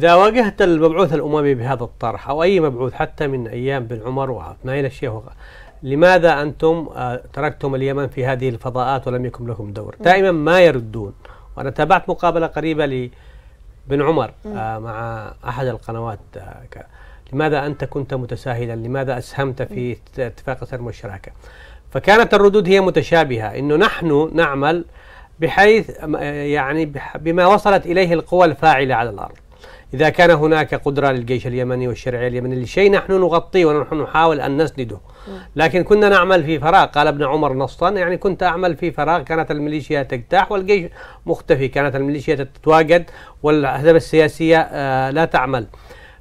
إذا واجهت المبعوث الأممي بهذا الطرح أو أي مبعوث حتى من أيام بن عمر وعثمان الشيخ لماذا أنتم آه، تركتم اليمن في هذه الفضاءات ولم يكن لكم دور دائما ما يردون وأنا تابعت مقابلة قريبة لبن عمر آه، مع أحد القنوات آه، لماذا أنت كنت متساهلا لماذا أسهمت في اتفاق السلم الشراكة؟ فكانت الردود هي متشابهة أنه نحن نعمل بحيث يعني بما وصلت إليه القوى الفاعلة على الأرض إذا كان هناك قدرة للجيش اليمني والشرعية اليمني لشيء نحن نغطيه ونحن نحاول أن نسنده لكن كنا نعمل في فراغ قال ابن عمر نصا يعني كنت أعمل في فراغ كانت الميليشيا تجتاح والجيش مختفي كانت الميليشيا تتواجد والأحزاب السياسية آه، لا تعمل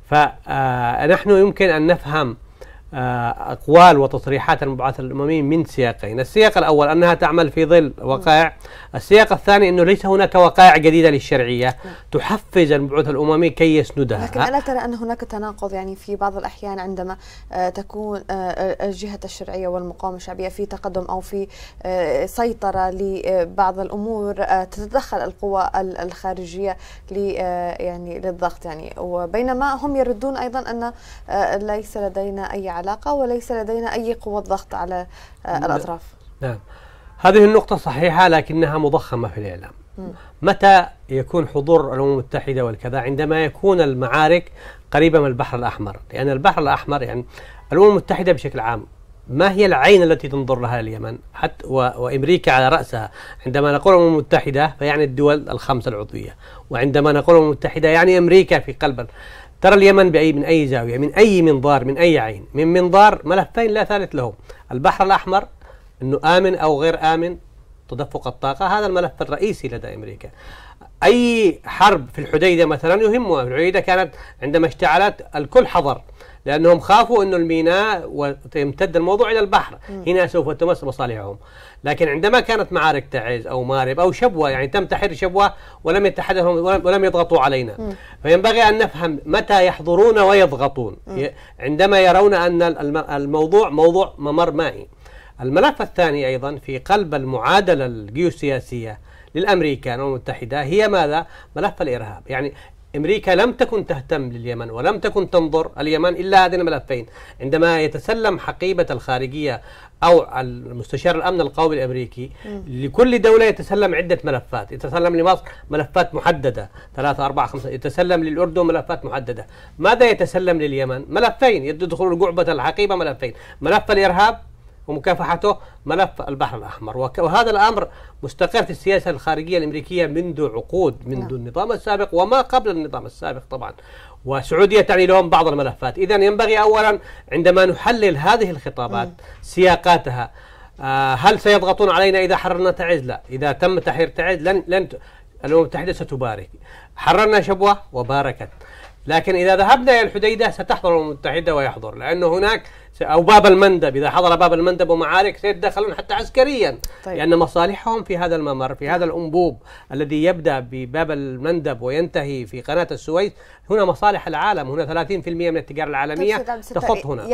فنحن يمكن أن نفهم آه، أقوال وتصريحات المبعوث الأممي من سياقين السياق الأول أنها تعمل في ظل وقائع السياق الثاني أنه ليس هناك وقائع جديدة للشرعية تحفز المبعوث الأممي كي يسندها لكن ألا ترى أن هناك تناقض يعني في بعض الأحيان عندما آه، تكون آه، الجهة الشرعية والمقاومة الشعبية في تقدم أو في سيطرة لبعض الأمور تتدخل القوى الخارجية يعني للضغط يعني وبينما هم يردون أيضا أن ليس لدينا أي العلاقة وليس لدينا أي قوة ضغط على آه، نعم. الأطراف نعم هذه النقطة صحيحة لكنها مضخمة في الإعلام متى يكون حضور الأمم المتحدة والكذا عندما يكون المعارك قريبة من البحر الأحمر لأن البحر الأحمر يعني الأمم المتحدة بشكل عام ما هي العين التي تنظر لها اليمن حتى و... وامريكا على راسها عندما نقول الامم المتحده فيعني الدول الخمسه العضويه وعندما نقول الامم المتحده يعني امريكا في قلب ترى اليمن بأي من أي زاوية من أي منظار من أي عين من منظار ملفين لا ثالث لهم البحر الأحمر أنه آمن أو غير آمن تدفق الطاقة هذا الملف الرئيسي لدى أمريكا أي حرب في الحديدة مثلا يهمها الحديدة كانت عندما اشتعلت الكل حضر لأنهم خافوا انه الميناء ويمتد الموضوع إلى البحر م. هنا سوف تمس مصالحهم لكن عندما كانت معارك تعز أو مارب أو شبوة يعني تم تحرير شبوة ولم يتحدثهم ولم يضغطوا علينا م. فينبغي أن نفهم متى يحضرون ويضغطون م. عندما يرون أن الموضوع موضوع ممر مائي الملف الثاني أيضا في قلب المعادلة الجيوسياسية للأمريكان المتحده هي ماذا؟ ملف الإرهاب يعني امريكا لم تكن تهتم لليمن ولم تكن تنظر اليمن الا هذين الملفين، عندما يتسلم حقيبه الخارجيه او المستشار الامن القومي الامريكي لكل دوله يتسلم عده ملفات، يتسلم لمصر ملفات محدده ثلاثه اربعه خمسه، يتسلم للاردن ملفات محدده، ماذا يتسلم لليمن؟ ملفين يدخل جعبه الحقيبه ملفين، ملف الارهاب ومكافحته ملف البحر الأحمر وهذا الأمر مستقر في السياسة الخارجية الأمريكية منذ عقود منذ نعم. النظام السابق وما قبل النظام السابق طبعا والسعودية تعني لهم بعض الملفات إذا ينبغي أولا عندما نحلل هذه الخطابات نعم. سياقاتها آه، هل سيضغطون علينا إذا حررنا تعز لا إذا تم تحرير تعز لن, لن الأمم المتحدة ستبارك حررنا شبوة وباركت لكن إذا ذهبنا إلى الحديدة ستحضر المتحدة ويحضر لأنه هناك أو باب المندب إذا حضر باب المندب ومعارك سيتدخلون حتى عسكريا طيب. لأن مصالحهم في هذا الممر في هذا الأنبوب الذي يبدأ بباب المندب وينتهي في قناة السويس هنا مصالح العالم هنا 30% من التجارة العالمية تخط هنا